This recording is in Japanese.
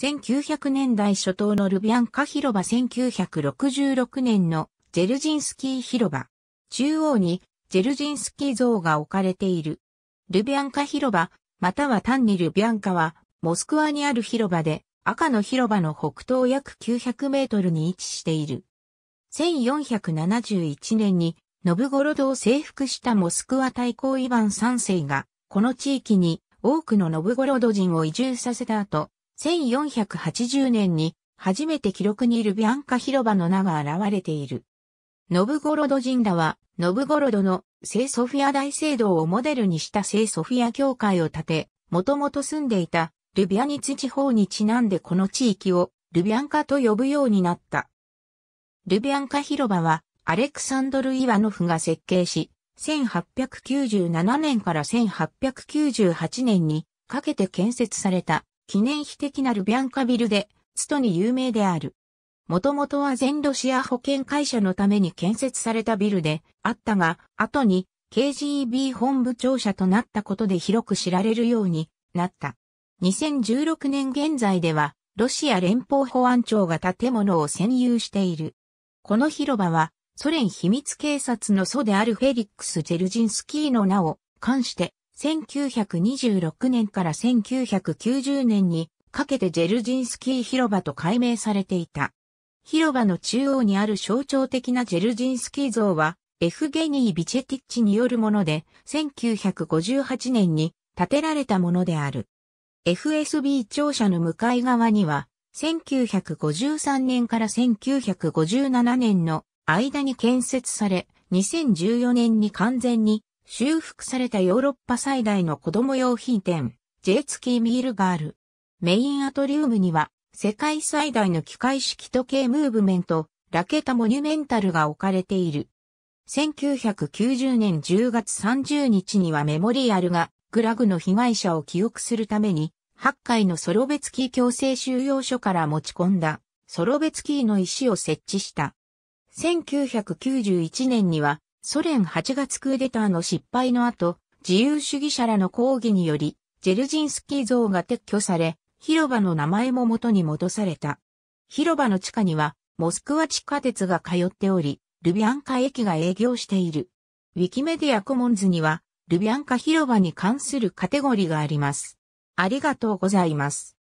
1900年代初頭のルビアンカ広場1966年のジェルジンスキー広場。中央にジェルジンスキー像が置かれている。ルビアンカ広場、または単にルビアンカは、モスクワにある広場で、赤の広場の北東約900メートルに位置している。1471年に、ノブゴロドを征服したモスクワ大公イヴァン3世が、この地域に多くのノブゴロド人を移住させた後、1480年に初めて記録にいるビアンカ広場の名が現れている。ノブゴロド神羅は、ノブゴロドの聖ソフィア大聖堂をモデルにした聖ソフィア教会を建て、もともと住んでいたルビアニツ地方にちなんでこの地域をルビアンカと呼ぶようになった。ルビアンカ広場はアレクサンドル・イワノフが設計し、1897年から1898年にかけて建設された記念碑的なルビャンカビルで、ストに有名である。もともとは全ロシア保険会社のために建設されたビルであったが、後に KGB 本部庁舎となったことで広く知られるようになった。2016年現在では、ロシア連邦保安庁が建物を占有している。この広場は、ソ連秘密警察の祖であるフェリックス・ジェルジンスキーの名を冠して、1926年から1990年にかけてジェルジンスキー広場と改名されていた。広場の中央にある象徴的なジェルジンスキー像は、エフゲニー・ビチェティッチによるもので、1958年に建てられたものである。FSB 庁舎の向かい側には、1953年から1957年の間に建設され、2014年に完全に修復されたヨーロッパ最大の子供用品店、ジェイツキーミールがある。メインアトリウムには、世界最大の機械式時計ムーブメント、ラケタモニュメンタルが置かれている。1990年10月30日にはメモリアルが、グラグの被害者を記憶するために、8階のソロベツキー強制収容所から持ち込んだ、ソロベツキーの石を設置した。1991年には、ソ連8月クーデターの失敗の後、自由主義者らの抗議により、ジェルジンスキー像が撤去され、広場の名前も元に戻された。広場の地下には、モスクワ地下鉄が通っており、ルビアンカ駅が営業している。ウィキメディアコモンズには、ルビアンカ広場に関するカテゴリーがあります。ありがとうございます。